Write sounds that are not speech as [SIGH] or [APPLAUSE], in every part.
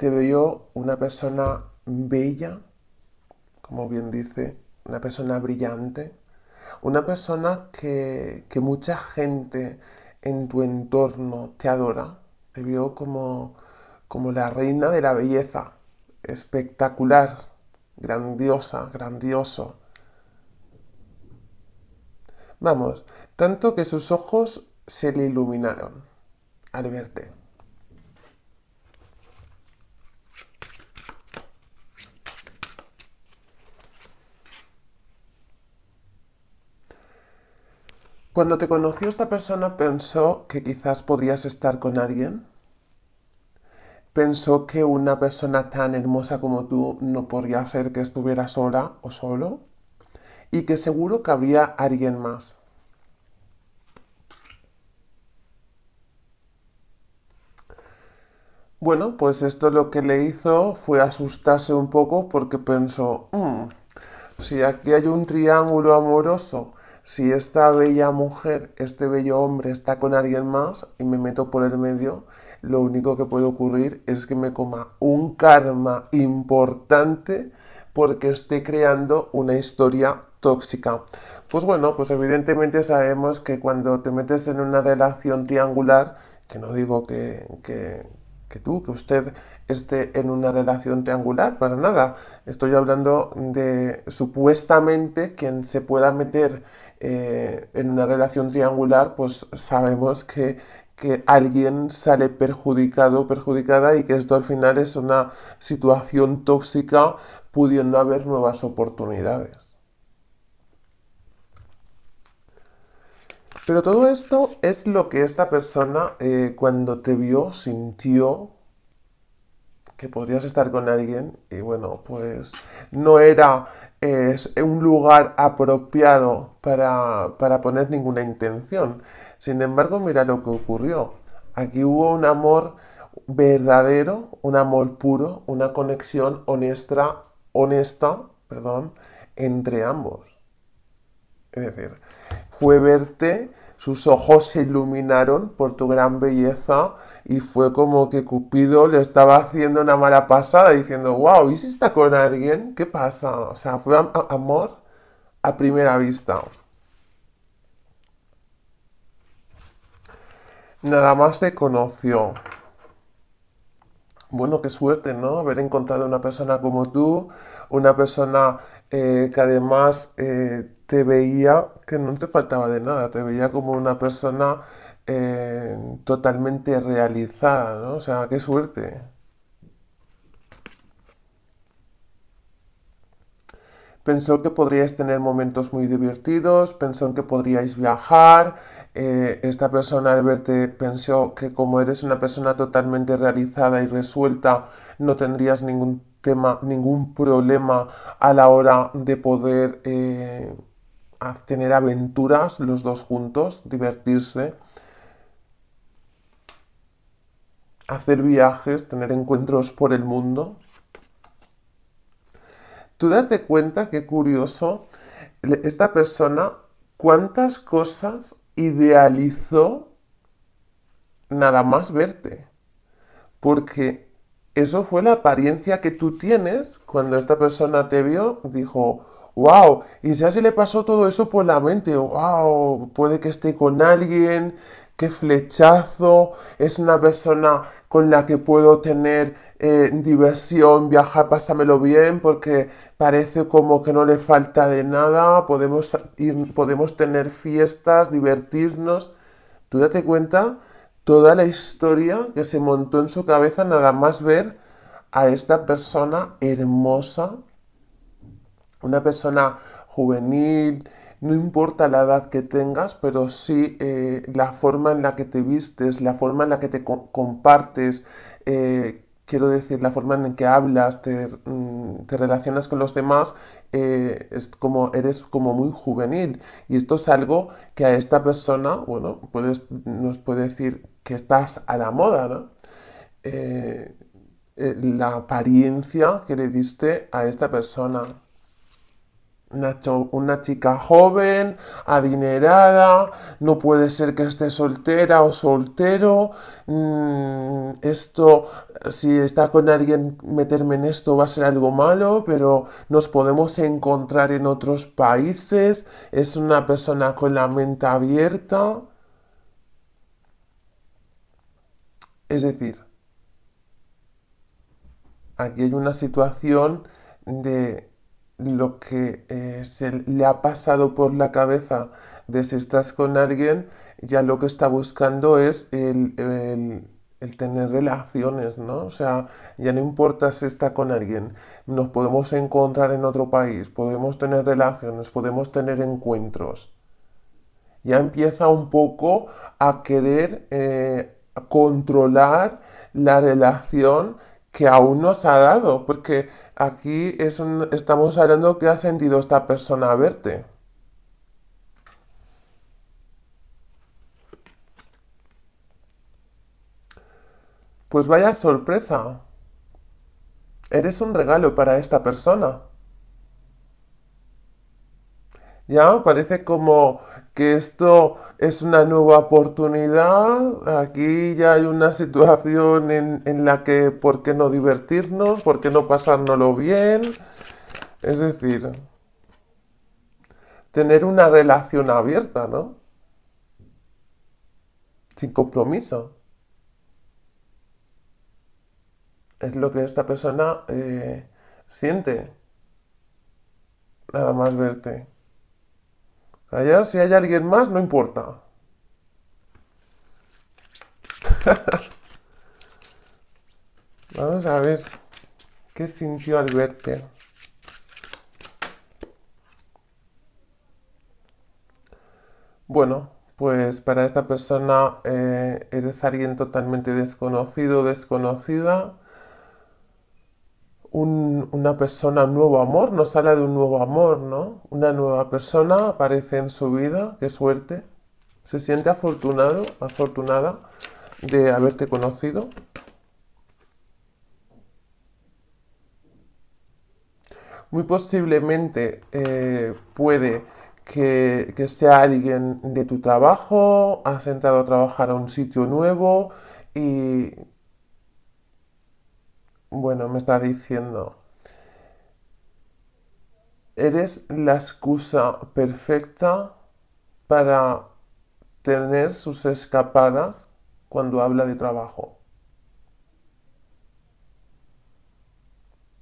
te veo una persona bella, como bien dice, una persona brillante, una persona que, que mucha gente en tu entorno te adora. Te veo como, como la reina de la belleza, espectacular, grandiosa, grandioso. Vamos, tanto que sus ojos se le iluminaron al verte. Cuando te conoció esta persona, ¿pensó que quizás podrías estar con alguien? ¿Pensó que una persona tan hermosa como tú no podría ser que estuviera sola o solo? Y que seguro que habría alguien más. Bueno, pues esto lo que le hizo fue asustarse un poco porque pensó, mm, si aquí hay un triángulo amoroso si esta bella mujer, este bello hombre está con alguien más y me meto por el medio, lo único que puede ocurrir es que me coma un karma importante porque esté creando una historia tóxica. Pues bueno, pues evidentemente sabemos que cuando te metes en una relación triangular, que no digo que, que tú, que usted esté en una relación triangular, para nada. Estoy hablando de supuestamente quien se pueda meter eh, en una relación triangular, pues sabemos que, alguien sale perjudicado o perjudicada y que esto al final es una situación tóxica pudiendo haber nuevas oportunidades. Pero todo esto es lo que esta persona eh, cuando te vio sintió que podrías estar con alguien y bueno, pues no era es un lugar apropiado para, para poner ninguna intención. Sin embargo, mira lo que ocurrió. Aquí hubo un amor verdadero, un amor puro, una conexión honesta, honesta, perdón, entre ambos. Es decir, fue verte, sus ojos se iluminaron por tu gran belleza, y fue como que Cupido le estaba haciendo una mala pasada diciendo, wow, ¿y si está con alguien? ¿Qué pasa? O sea, fue amor a primera vista. Nada más te conoció. Bueno, qué suerte, ¿no? Haber encontrado una persona como tú, una persona eh, que además eh, te veía, que no te faltaba de nada, te veía como una persona totalmente realizada, ¿no? O sea, qué suerte. Pensó que podríais tener momentos muy divertidos, pensó en que podríais viajar. Eh, esta persona al verte eh, pensó que como eres una persona totalmente realizada y resuelta, no tendrías ningún tema, ningún problema a la hora de poder eh, tener aventuras los dos juntos, divertirse. hacer viajes, tener encuentros por el mundo. Tú date cuenta, qué curioso, esta persona cuántas cosas idealizó nada más verte. Porque eso fue la apariencia que tú tienes cuando esta persona te vio, dijo, wow, y ya se le pasó todo eso por la mente, wow, puede que esté con alguien, qué flechazo, es una persona con la que puedo tener eh, diversión, viajar, pásamelo bien, porque parece como que no le falta de nada, podemos, ir, podemos tener fiestas, divertirnos. Tú date cuenta toda la historia que se montó en su cabeza nada más ver a esta persona hermosa, una persona juvenil, no importa la edad que tengas, pero sí eh, la forma en la que te vistes, la forma en la que te compartes, eh, quiero decir, la forma en la que hablas, mm, te, relacionas con los demás, eh, es como, eres como muy juvenil. Y esto es algo que a esta persona, bueno, puedes, nos puede decir que estás a la moda, ¿no? la apariencia que le diste a esta persona. Una, chica joven, adinerada, no puede ser que esté soltera o soltero. Mm, esto, si está con alguien, meterme en esto va a ser algo malo, pero nos podemos encontrar en otros países. Es una persona con la mente abierta. Es decir, aquí hay una situación de lo que eh, se le ha pasado por la cabeza de si estás con alguien, ya lo que está buscando es el, tener relaciones, ¿no? O sea, ya no importa si está con alguien, nos podemos encontrar en otro país, podemos tener relaciones, podemos tener encuentros. Ya empieza un poco a querer eh, controlar la relación que aún nos ha dado, porque aquí estamos hablando que ha sentido esta persona verte. Pues vaya sorpresa. Eres un regalo para esta persona. Ya parece como que esto es una nueva oportunidad. Aquí ya hay una situación en, la que, ¿por qué no divertirnos? ¿Por qué no pasárnoslo bien? Es decir, tener una relación abierta, ¿no? Sin compromiso. Es lo que esta persona eh, siente. Nada más verte. Allá, si hay alguien más, no importa. [LAUGHS] Vamos a ver qué sintió al verte. Bueno, pues para esta persona eh, eres alguien totalmente desconocido, desconocida una persona, nuevo amor, nos habla de un nuevo amor, ¿no? Una nueva persona aparece en su vida, qué suerte. Se siente afortunado, afortunada de haberte conocido. Muy posiblemente eh, puede que, que, sea alguien de tu trabajo, has entrado a trabajar a un sitio nuevo y bueno, me está diciendo, eres la excusa perfecta para tener sus escapadas cuando habla de trabajo.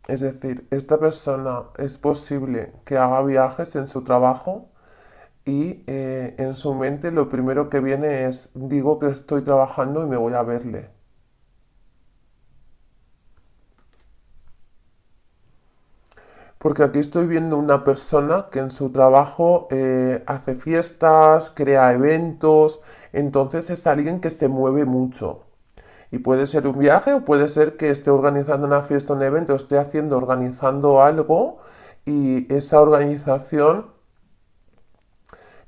Es decir, esta persona es posible que haga viajes en su trabajo y eh, en su mente lo primero que viene es digo que estoy trabajando y me voy a verle. porque aquí estoy viendo una persona que en su trabajo eh, hace fiestas, crea eventos, entonces es alguien que se mueve mucho. Y puede ser un viaje o puede ser que esté organizando una fiesta, un evento, esté haciendo, organizando algo y esa organización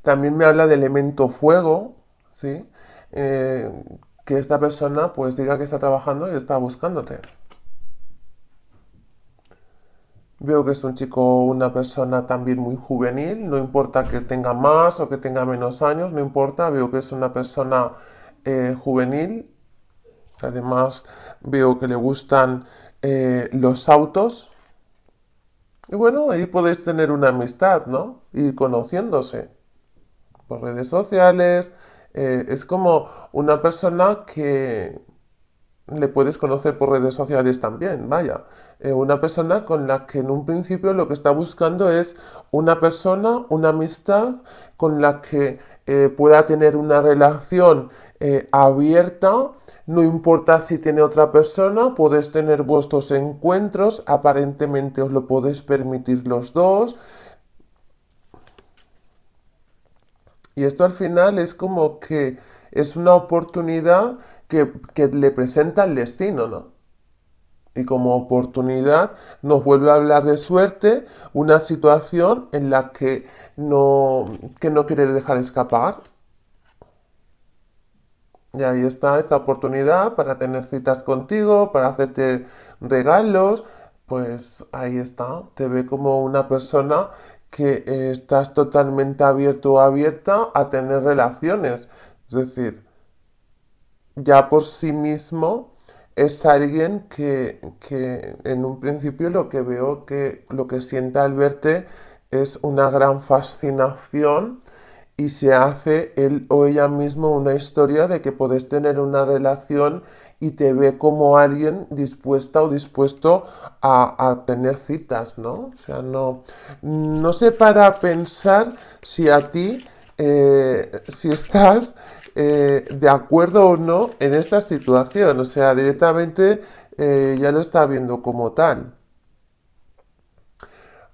también me habla de elemento fuego, ¿sí? Eh, que esta persona pues diga que está trabajando y está buscándote. Veo que es un chico, una persona también muy juvenil, no importa que tenga más o que tenga menos años, no importa, veo que es una persona eh, juvenil. Además, veo que le gustan eh, los autos. Y bueno, ahí podéis tener una amistad, ¿no? Ir conociéndose por redes sociales. Eh, es como una persona que, le puedes conocer por redes sociales también, vaya. Eh, una persona con la que en un principio lo que está buscando es una persona, una amistad con la que eh, pueda tener una relación eh, abierta, no importa si tiene otra persona, podéis tener vuestros encuentros, aparentemente os lo podéis permitir los dos. Y esto al final es como que es una oportunidad que, le presenta el destino, ¿no? Y como oportunidad nos vuelve a hablar de suerte, una situación en la que no, que no quiere dejar escapar. Y ahí está esta oportunidad para tener citas contigo, para hacerte regalos. Pues ahí está, te ve como una persona que estás totalmente abierto o abierta a tener relaciones. Es decir, ya por sí mismo es alguien que, en un principio lo que veo que lo que sienta al verte es una gran fascinación y se hace él o ella mismo una historia de que podés tener una relación y te ve como alguien dispuesta o dispuesto a, tener citas, ¿no? O sea, no, no sé para pensar si a ti, eh, si estás eh, de acuerdo o no en esta situación. O sea, directamente eh, ya lo está viendo como tal.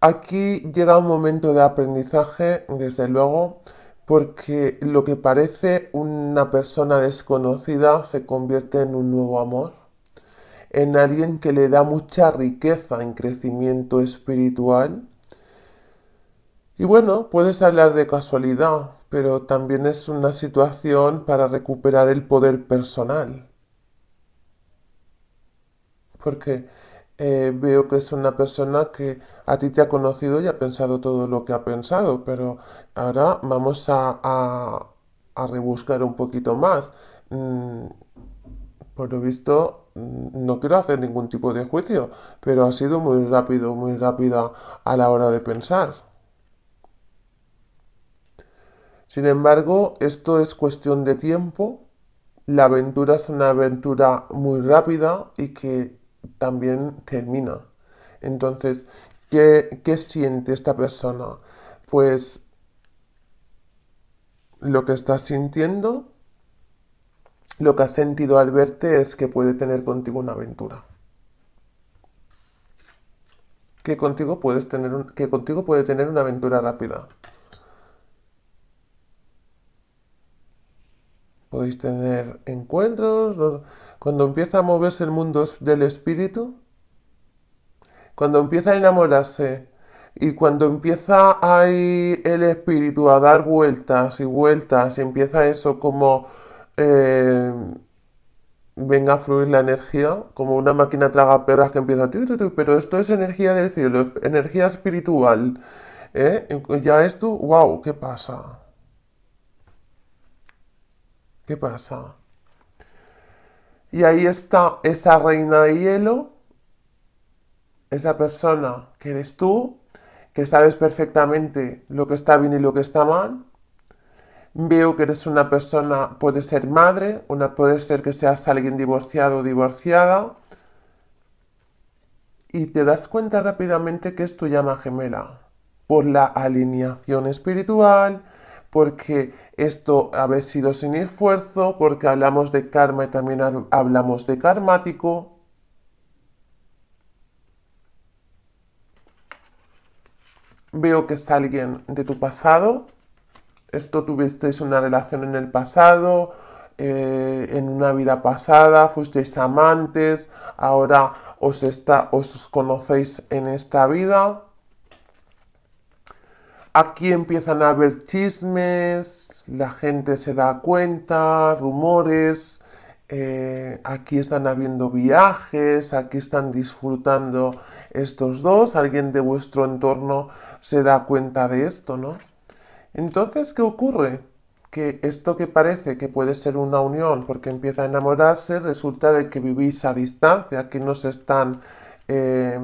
Aquí llega un momento de aprendizaje, desde luego, porque lo que parece una persona desconocida se convierte en un nuevo amor, en alguien que le da mucha riqueza en crecimiento espiritual. Y bueno, puedes hablar de casualidad, pero también es una situación para recuperar el poder personal. Porque eh, veo que es una persona que a ti te ha conocido y ha pensado todo lo que ha pensado, pero ahora vamos a, rebuscar un poquito más. Mm, por lo visto, mm, no quiero hacer ningún tipo de juicio, pero ha sido muy rápido, muy rápida a la hora de pensar. Sin embargo, esto es cuestión de tiempo. La aventura es una aventura muy rápida y que también termina. Entonces, ¿qué, siente esta persona? Pues lo que está sintiendo, lo que ha sentido al verte es que puede tener contigo una aventura. Que contigo, puedes tener que contigo puede tener una aventura rápida. Podéis tener encuentros. Cuando empieza a moverse el mundo del espíritu, cuando empieza a enamorarse y cuando empieza ahí el espíritu a dar vueltas y vueltas y empieza eso como eh, venga a fluir la energía, como una máquina traga perras que empieza, pero esto es energía del cielo, energía espiritual. ¿eh? Ya esto, wow, ¿qué pasa? ¿Qué pasa? Y ahí está esa reina de hielo, esa persona que eres tú, que sabes perfectamente lo que está bien y lo que está mal. Veo que eres una persona, puede ser madre, una, puede ser que seas alguien divorciado o divorciada. Y te das cuenta rápidamente que es tu llama gemela, por la alineación espiritual, porque esto habéis sido sin esfuerzo, porque hablamos de karma y también hablamos de karmático. Veo que es alguien de tu pasado. Esto tuvisteis una relación en el pasado, eh, en una vida pasada, fuisteis amantes, ahora os, está, os conocéis en esta vida. Aquí empiezan a haber chismes, la gente se da cuenta, rumores, eh, aquí están habiendo viajes, aquí están disfrutando estos dos, alguien de vuestro entorno se da cuenta de esto, ¿no? Entonces, ¿qué ocurre? Que esto que parece que puede ser una unión porque empieza a enamorarse, resulta de que vivís a distancia, que no se están... Eh,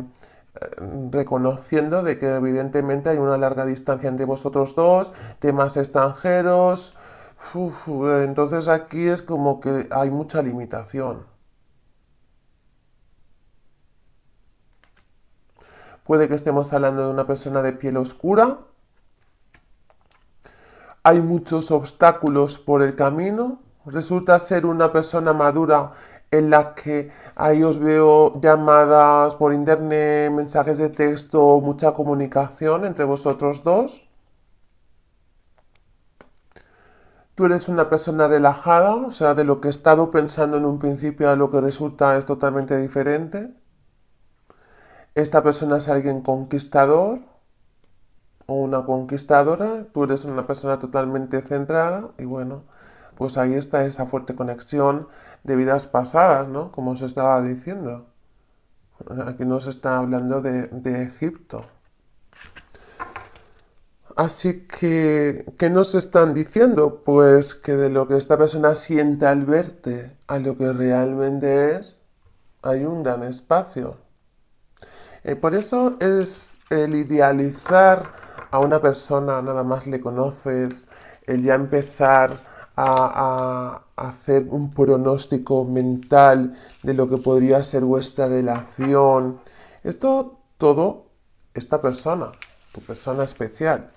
reconociendo de que evidentemente hay una larga distancia entre vosotros dos, temas extranjeros, entonces aquí es como que hay mucha limitación. Puede que estemos hablando de una persona de piel oscura. Hay muchos obstáculos por el camino. Resulta ser una persona madura en la que ahí os veo llamadas por internet, mensajes de texto, mucha comunicación entre vosotros dos. Tú eres una persona relajada, o sea, de lo que he estado pensando en un principio a lo que resulta es totalmente diferente. Esta persona es alguien conquistador o una conquistadora. Tú eres una persona totalmente centrada y bueno, pues ahí está esa fuerte conexión de vidas pasadas, ¿no? Como os estaba diciendo. Aquí nos está hablando de, Egipto. Así que, ¿qué nos están diciendo? Pues que de lo que esta persona siente al verte a lo que realmente es, hay un gran espacio. Eh, por eso es el idealizar a una persona, nada más le conoces, el ya empezar a, hacer un pronóstico mental de lo que podría ser vuestra relación. Esto todo esta persona, tu persona especial.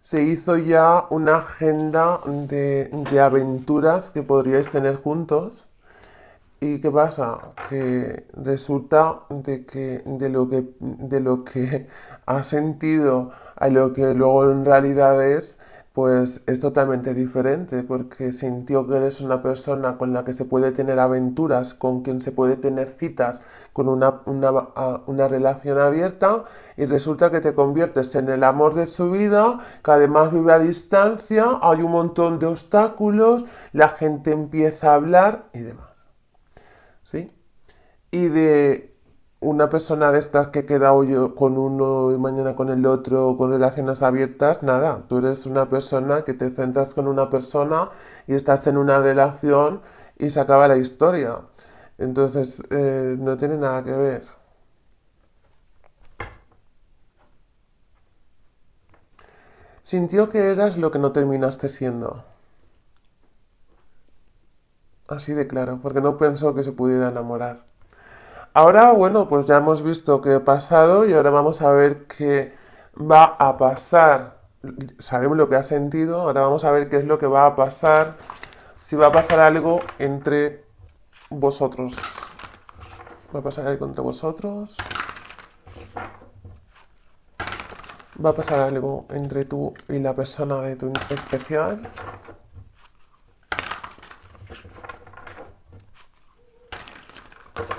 Se hizo ya una agenda de, aventuras que podríais tener juntos. ¿Y qué pasa? Que resulta de lo que de lo que [LAUGHS] ha sentido a lo que luego en realidad es, pues es totalmente diferente porque sintió que eres una persona con la que se puede tener aventuras, con quien se puede tener citas, con una, una, relación abierta y resulta que te conviertes en el amor de su vida, que además vive a distancia, hay un montón de obstáculos, la gente empieza a hablar y demás. ¿Sí? Y de una persona de estas que queda hoy con uno y mañana con el otro, con relaciones abiertas, nada, tú eres una persona que te centras con una persona y estás en una relación y se acaba la historia. Entonces, eh, no tiene nada que ver. Sintió que eras lo que no terminaste siendo. Así de claro, porque no pensó que se pudiera enamorar. Ahora, bueno, pues ya hemos visto qué ha pasado y ahora vamos a ver qué va a pasar. Sabemos lo que ha sentido, ahora vamos a ver qué es lo que va a pasar, si va a pasar algo entre vosotros. ¿Va a pasar algo entre vosotros? ¿Va a pasar algo entre tú y la persona de tu especial?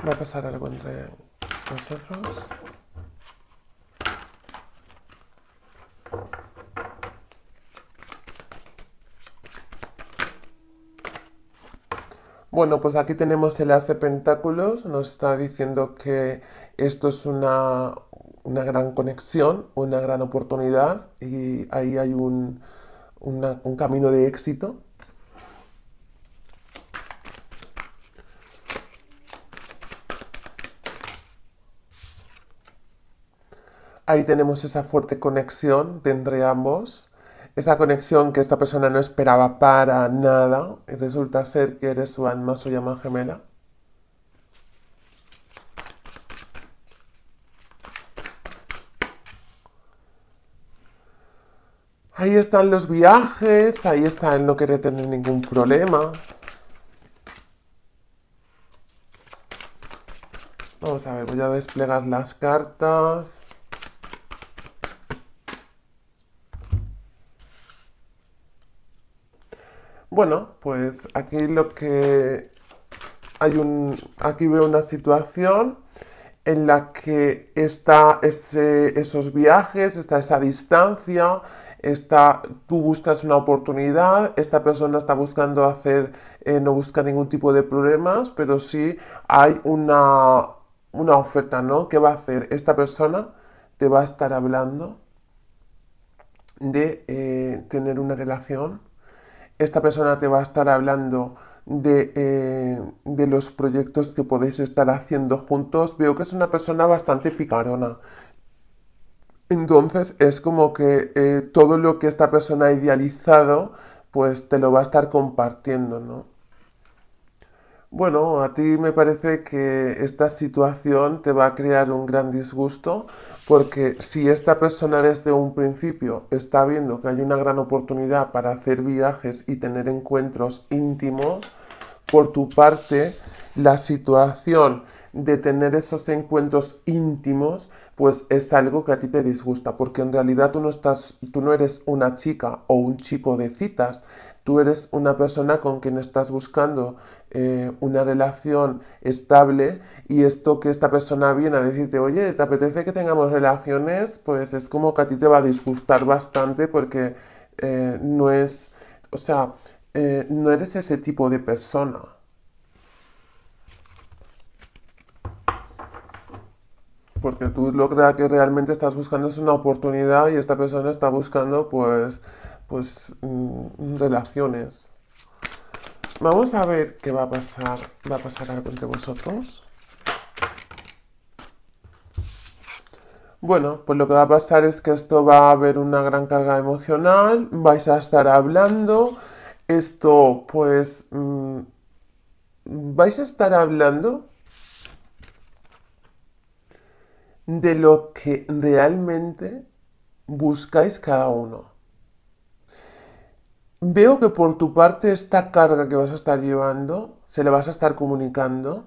va a pasar algo entre nosotros. Bueno, pues aquí tenemos el as de pentáculos, nos está diciendo que esto es una, gran conexión, una gran oportunidad y ahí hay un camino de éxito Ahí tenemos esa fuerte conexión de entre ambos, esa conexión que esta persona no esperaba para nada y resulta ser que eres su alma, su llama gemela. Ahí están los viajes, ahí está el no querer tener ningún problema. Vamos a ver, voy a desplegar las cartas. Bueno, pues aquí lo que hay un. Aquí veo una situación en la que está ese, esos viajes, está esa distancia, está, tú buscas una oportunidad, esta persona está buscando hacer, eh, no busca ningún tipo de problemas, pero sí hay una, oferta, ¿no? ¿Qué va a hacer? Esta persona te va a estar hablando de eh, tener una relación esta persona te va a estar hablando eh, de, los proyectos que podéis estar haciendo juntos, veo que es una persona bastante picarona. Entonces es como que eh, todo lo que esta persona ha idealizado, pues te lo va a estar compartiendo, ¿no? Bueno, a ti me parece que esta situación te va a crear un gran disgusto porque si esta persona desde un principio está viendo que hay una gran oportunidad para hacer viajes y tener encuentros íntimos, por tu parte, la situación de tener esos encuentros íntimos, pues es algo que a ti te disgusta, porque en realidad tú no, estás, tú no eres una chica o un chico de citas, tú eres una persona con quien estás buscando eh, una relación estable y esto que esta persona viene a decirte, oye, ¿te apetece que tengamos relaciones? Pues es como que a ti te va a disgustar bastante porque eh, no es, o sea, eh, no eres ese tipo de persona. Porque tú lo que realmente estás buscando es una oportunidad y esta persona está buscando pues, pues mm, relaciones. Vamos a ver qué va a pasar. Va a pasar algo entre vosotros. Bueno, pues lo que va a pasar es que esto va a haber una gran carga emocional, vais a estar hablando, esto pues mm, vais a estar hablando de lo que realmente buscáis cada uno. Veo que por tu parte esta carga que vas a estar llevando, se la vas a estar comunicando,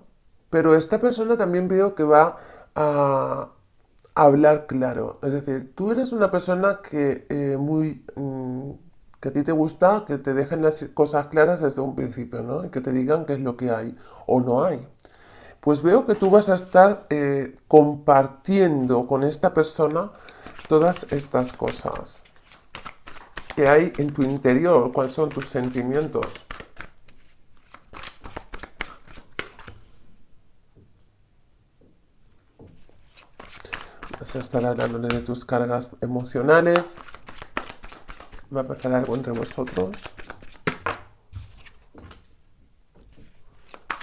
pero esta persona también veo que va a hablar claro. Es decir, tú eres una persona que eh, muy... Mm, que a ti te gusta que te dejen las cosas claras desde un principio, ¿no? Y que te digan qué es lo que hay o no hay. Pues veo que tú vas a estar eh, compartiendo con esta persona todas estas cosas hay en tu interior, cuáles son tus sentimientos. Vas a estar hablándole de tus cargas emocionales. Va a pasar algo entre vosotros.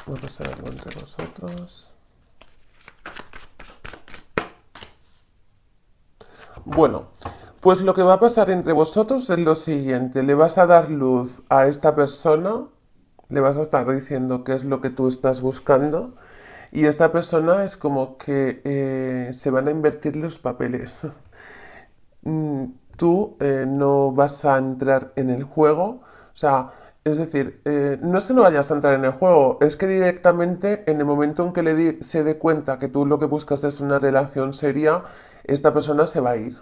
Va a pasar algo entre vosotros. Bueno, pues lo que va a pasar entre vosotros es lo siguiente, le vas a dar luz a esta persona, le vas a estar diciendo qué es lo que tú estás buscando y esta persona es como que eh, se van a invertir los papeles. Mm, tú eh, no vas a entrar en el juego, o sea, es decir, eh, no es que no vayas a entrar en el juego, es que directamente en el momento en que le se dé cuenta que tú lo que buscas es una relación seria, esta persona se va a ir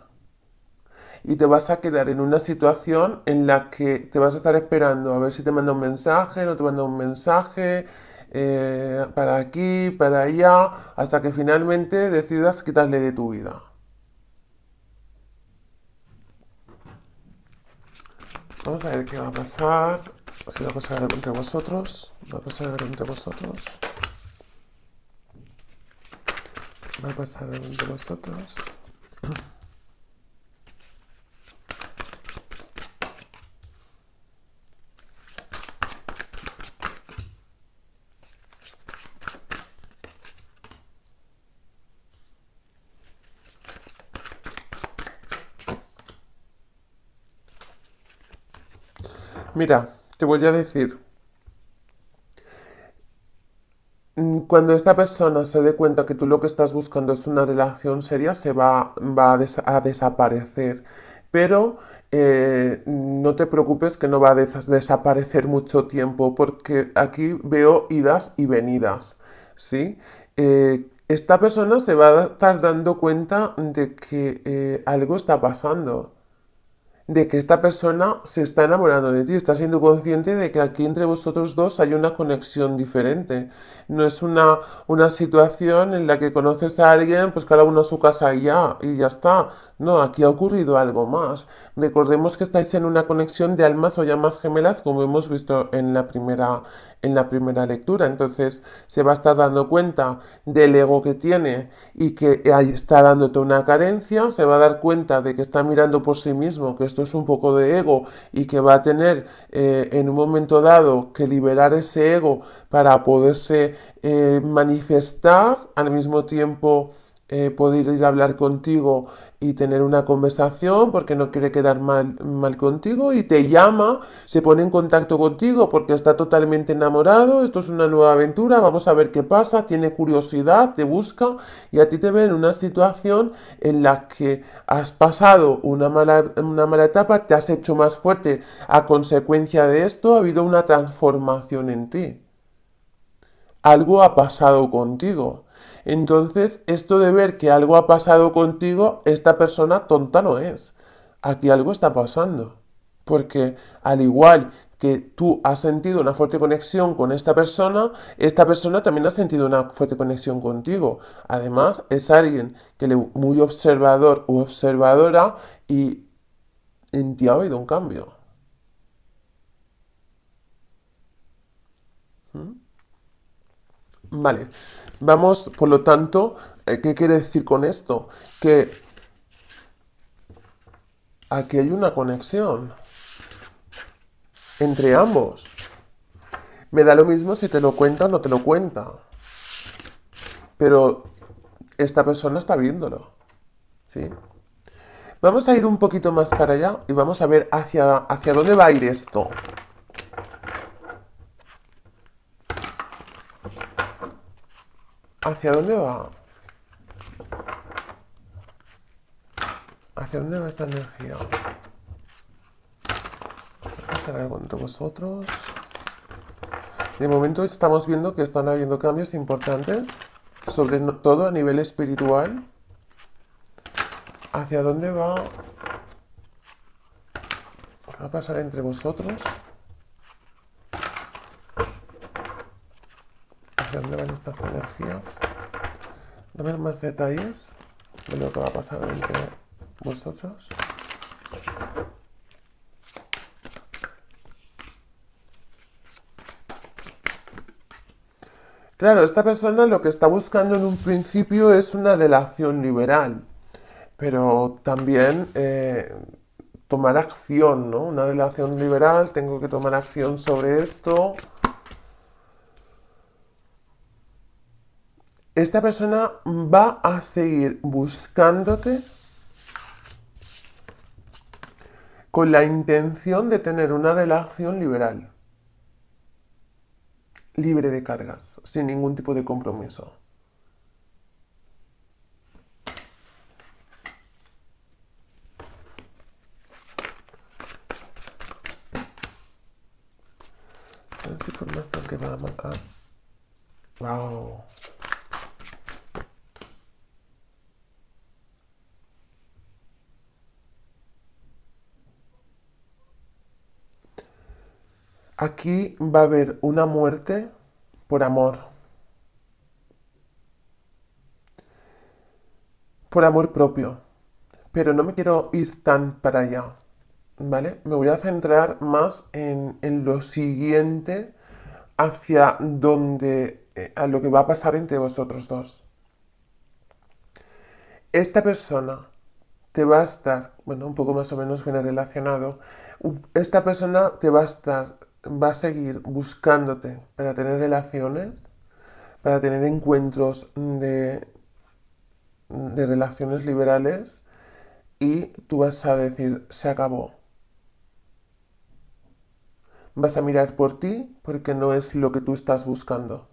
y te vas a quedar en una situación en la que te vas a estar esperando a ver si te manda un mensaje, no te manda un mensaje, eh, para aquí, para allá, hasta que finalmente decidas quitarle de tu vida. Vamos a ver qué va a pasar. Si va a pasar entre vosotros. Va a pasar entre vosotros. Va a pasar entre vosotros. Mira, te voy a decir. Mm, cuando esta persona se dé cuenta que tú lo que estás buscando es una relación seria, se va, a, desaparecer. Pero eh, no te preocupes que no va a desaparecer mucho tiempo, porque aquí veo idas y venidas. ¿sí? Eh, esta persona se va a estar dando cuenta de que eh, algo está pasando de que esta persona se está enamorando de ti, está siendo consciente de que aquí entre vosotros dos hay una conexión diferente. No es una, una situación en la que conoces a alguien, pues cada uno a su casa y ya, y ya está. No, aquí ha ocurrido algo más. Recordemos que estáis en una conexión de almas o llamas gemelas, como hemos visto en la primera, en la primera lectura. Entonces se va a estar dando cuenta del ego que tiene y que ahí está dándote una carencia, se va a dar cuenta de que está mirando por sí mismo, que esto es un poco de ego y que va a tener eh, en un momento dado que liberar ese ego para poderse eh, manifestar al mismo tiempo. Eh, poder ir a hablar contigo y tener una conversación porque no quiere quedar mal, contigo y te llama, se pone en contacto contigo porque está totalmente enamorado, esto es una nueva aventura, vamos a ver qué pasa, tiene curiosidad, te busca y a ti te ve en una situación en la que has pasado una mala, una mala etapa, te has hecho más fuerte, a consecuencia de esto ha habido una transformación en ti. Algo ha pasado contigo. Entonces, esto de ver que algo ha pasado contigo, esta persona tonta no es. Aquí algo está pasando. Porque al igual que tú has sentido una fuerte conexión con esta persona, esta persona también ha sentido una fuerte conexión contigo. Además, es alguien que le, muy observador u observadora y en ti ha habido un cambio. Vale, vamos, por lo tanto, eh, ¿qué quiere decir con esto? Que aquí hay una conexión entre ambos. Me da lo mismo si te lo cuenta o no te lo cuenta. Pero esta persona está viéndolo. ¿Sí? Vamos a ir un poquito más para allá y vamos a ver hacia, hacia dónde va a ir esto. ¿Hacia dónde va? ¿Hacia dónde va esta energía? pasar algo entre vosotros. De momento estamos viendo que están habiendo cambios importantes, sobre todo a nivel espiritual. ¿Hacia dónde va? ¿Qué va a pasar entre vosotros? dónde van estas energías. Dame más detalles de lo que va a pasar entre vosotros. Claro, esta persona lo que está buscando en un principio es una relación liberal, pero también eh, tomar acción, ¿no? Una relación liberal, tengo que tomar acción sobre esto, esta persona va a seguir buscándote con la intención de tener una relación liberal, libre de cargas, sin ningún tipo de compromiso. Aquí va a haber una muerte por amor. Por amor propio. Pero no me quiero ir tan para allá. ¿Vale? Me voy a centrar más en, lo siguiente hacia donde, eh, a lo que va a pasar entre vosotros dos. Esta persona te va a estar, bueno, un poco más o menos viene relacionado, esta persona te va a estar va a seguir buscándote para tener relaciones, para tener encuentros de, de relaciones liberales y tú vas a decir, se acabó. Vas a mirar por ti porque no es lo que tú estás buscando.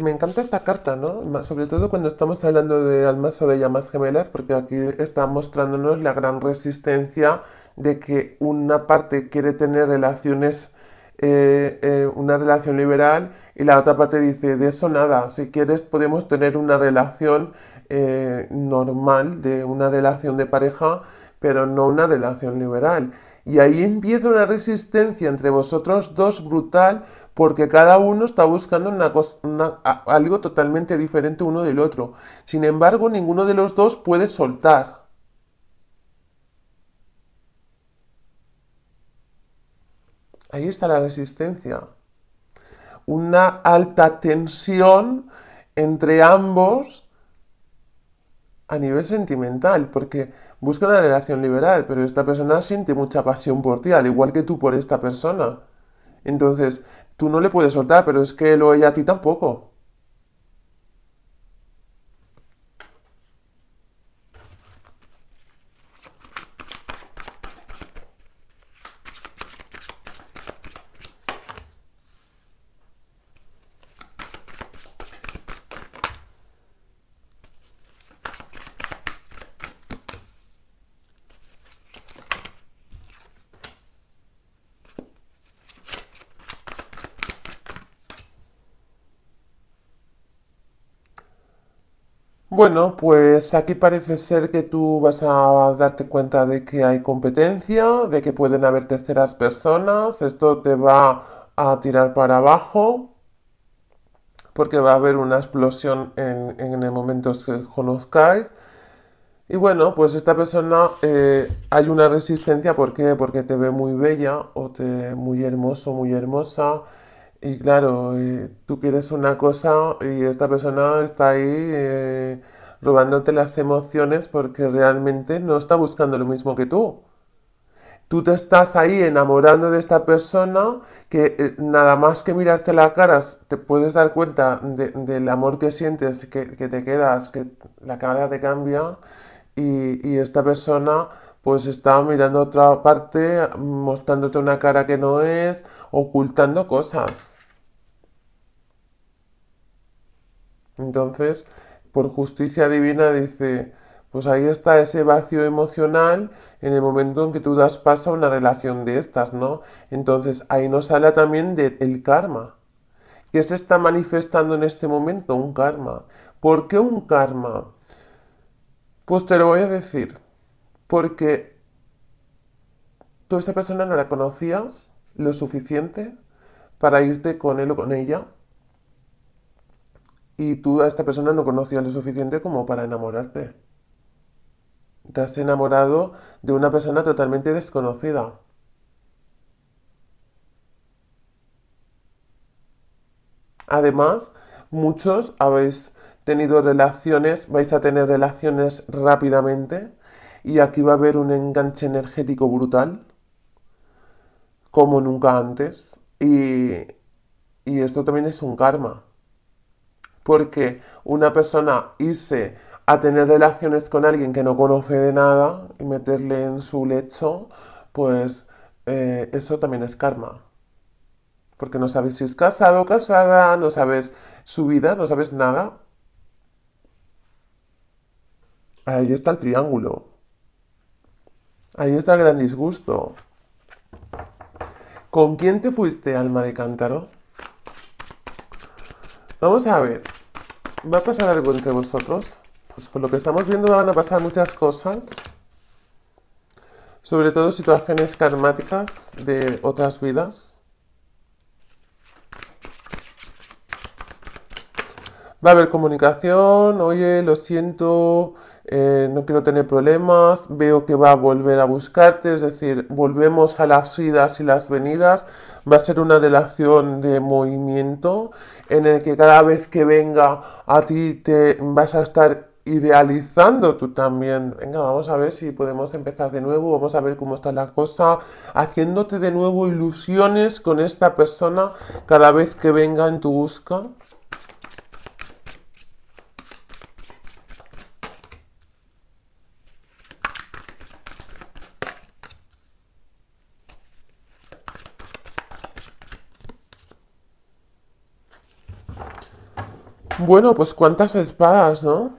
me, encanta esta carta, ¿no? sobre todo cuando estamos hablando de almas o de llamas gemelas, porque aquí está mostrándonos la gran resistencia de que una parte quiere tener relaciones, eh, eh, una relación liberal, y la otra parte dice, de eso nada, si quieres podemos tener una relación eh, normal, de una relación de pareja, pero no una relación liberal. Y ahí empieza una resistencia entre vosotros dos brutal, porque cada uno está buscando algo totalmente diferente uno del otro. Sin embargo, ninguno de los dos puede soltar. Ahí está la resistencia. Una alta tensión entre ambos a nivel sentimental, porque busca una relación liberal, pero esta persona siente mucha pasión por ti, al igual que tú por esta persona. Entonces, tú no le puedes soltar, pero es que lo ella a ti tampoco. Bueno, pues aquí parece ser que tú vas a darte cuenta de que hay competencia, de que pueden haber terceras personas, esto te va a tirar para abajo, porque va a haber una explosión en, en el momento que conozcáis. Y bueno, pues esta persona eh, hay una resistencia, ¿por qué? Porque te ve muy bella o te muy hermoso, muy hermosa y claro, tú quieres una cosa y esta persona está ahí eh, robándote las emociones porque realmente no está buscando lo mismo que tú. Tú te estás ahí enamorando de esta persona que eh, nada más que mirarte la cara te puedes dar cuenta del amor que sientes, que, te quedas, que la cara te cambia y, y esta persona pues está mirando otra parte, mostrándote una cara que no es ocultando cosas. Entonces, por justicia divina dice, pues ahí está ese vacío emocional en el momento en que tú das paso a una relación de estas, ¿no? Entonces, ahí nos habla también del karma. ¿Qué se está manifestando en este momento? Un karma. ¿Por qué un karma? Pues te lo voy a decir. Porque tú esta persona no la conocías, lo suficiente para irte con él o con ella y tú a esta persona no conocías lo suficiente como para enamorarte. Te has enamorado de una persona totalmente desconocida. Además, muchos habéis tenido relaciones, vais a tener relaciones rápidamente y aquí va a haber un enganche energético brutal como nunca antes. Y, esto también es un karma. Porque una persona irse a tener relaciones con alguien que no conoce de nada y meterle en su lecho, pues eh, eso también es karma. Porque no sabes si es casado o casada, no sabes su vida, no sabes nada. Ahí está el triángulo. Ahí está el gran disgusto. ¿Con quién te fuiste, alma de cántaro? Vamos a ver. ¿Va a pasar algo entre vosotros? Pues por lo que estamos viendo van a pasar muchas cosas. Sobre todo situaciones karmáticas de otras vidas. Va a haber comunicación. Oye, lo siento. Eh, no quiero tener problemas, veo que va a volver a buscarte, es decir, volvemos a las idas y las venidas, va a ser una relación de movimiento en el que cada vez que venga a ti te vas a estar idealizando tú también. Venga, vamos a ver si podemos empezar de nuevo, vamos a ver cómo está la cosa, haciéndote de nuevo ilusiones con esta persona cada vez que venga en tu busca. Bueno, pues cuántas espadas, ¿no?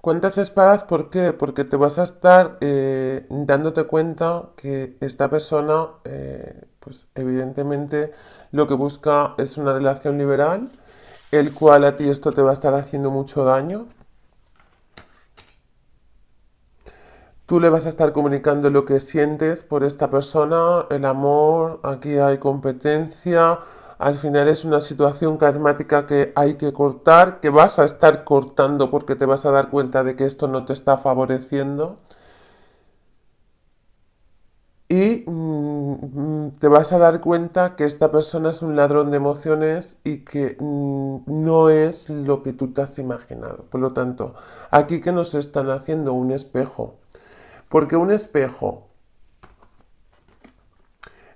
¿Cuántas espadas? ¿Por qué? Porque te vas a estar eh, dándote cuenta que esta persona, eh, pues evidentemente lo que busca es una relación liberal, el cual a ti esto te va a estar haciendo mucho daño, Tú le vas a estar comunicando lo que sientes por esta persona, el amor, aquí hay competencia, al final es una situación carmática que hay que cortar, que vas a estar cortando porque te vas a dar cuenta de que esto no te está favoreciendo. Y mm, te vas a dar cuenta que esta persona es un ladrón de emociones y que mm, no es lo que tú te has imaginado. Por lo tanto, aquí que nos están haciendo un espejo. Porque un espejo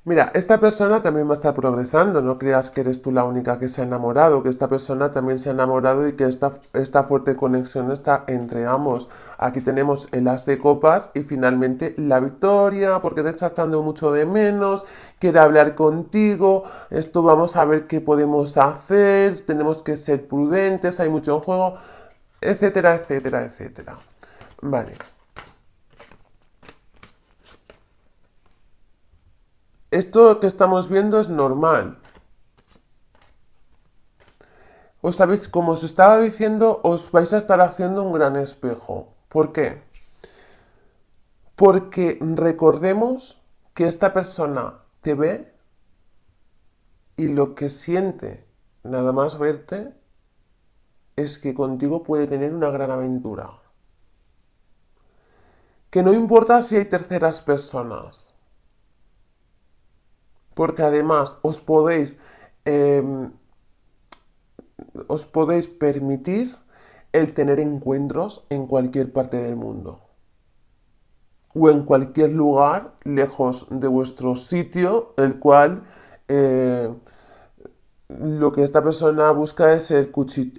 Mira, esta persona también va a estar progresando, no creas que eres tú la única que se ha enamorado, que esta persona también se ha enamorado y que esta, esta fuerte conexión está entre ambos. Aquí tenemos el as de copas y finalmente la victoria, porque te está dando mucho de menos, quiere hablar contigo, esto vamos a ver qué podemos hacer, tenemos que ser prudentes, hay mucho juego, etcétera, etcétera, etcétera. Vale. Esto que estamos viendo es normal. Os sabéis, como os estaba diciendo, os vais a estar haciendo un gran espejo. ¿Por qué? Porque recordemos que esta persona te ve y lo que siente nada más verte es que contigo puede tener una gran aventura. Que no importa si hay terceras personas porque además os podéis, em, os podéis permitir el tener encuentros en cualquier parte del mundo o en cualquier lugar lejos de vuestro sitio, el cual eh, lo que esta persona busca es el,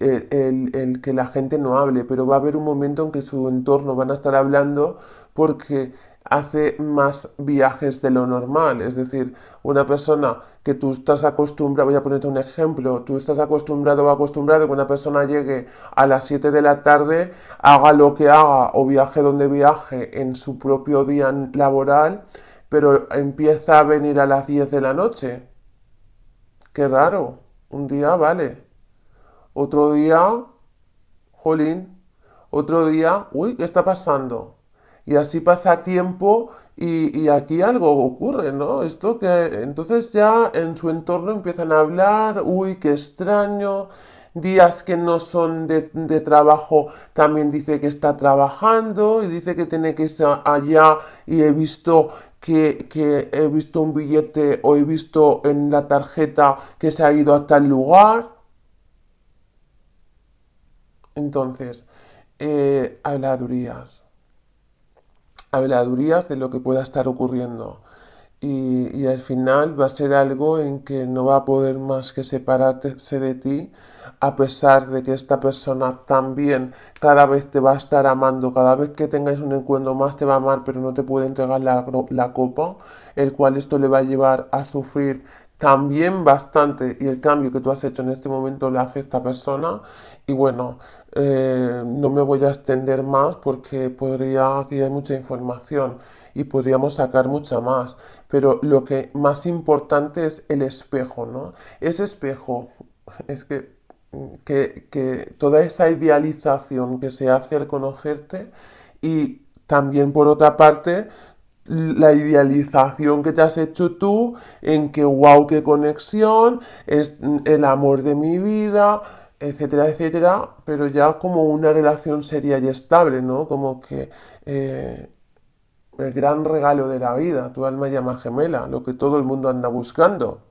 el, que la gente no hable, pero va a haber un momento en que su entorno van a estar hablando porque hace más viajes de lo normal. Es decir, una persona que tú estás acostumbrado, voy a ponerte un ejemplo, tú estás acostumbrado o acostumbrado que una persona llegue a las 7 de la tarde, haga lo que haga o viaje donde viaje en su propio día laboral, pero empieza a venir a las 10 de la noche. Qué raro. Un día vale. Otro día, jolín. Otro día, uy, ¿qué está pasando? y así pasa tiempo y, aquí algo ocurre, ¿no? Esto que entonces ya en su entorno empiezan a hablar, uy, qué extraño, días que no son de, trabajo, también dice que está trabajando y dice que tiene que estar allá y he visto que, he visto un billete o he visto en la tarjeta que se ha ido a tal lugar. Entonces, eh, habladurías habladurías de lo que pueda estar ocurriendo. Y, al final va a ser algo en que no va a poder más que separarse de ti, a pesar de que esta persona también cada vez te va a estar amando, cada vez que tengáis un encuentro más te va a amar, pero no te puede entregar la, la copa, el cual esto le va a llevar a sufrir también bastante y el cambio que tú has hecho en este momento lo hace esta persona. Y bueno, eh, no me voy a extender más porque podría, aquí hay mucha información y podríamos sacar mucha más. Pero lo que más importante es el espejo, ¿no? Ese espejo es que, que toda esa idealización que se hace al conocerte y también por otra parte la idealización que te has hecho tú en que wow, qué conexión, es el amor de mi vida, etcétera, etcétera, pero ya como una relación seria y estable, ¿no? Como que eh, el gran regalo de la vida, tu alma llama gemela, lo que todo el mundo anda buscando.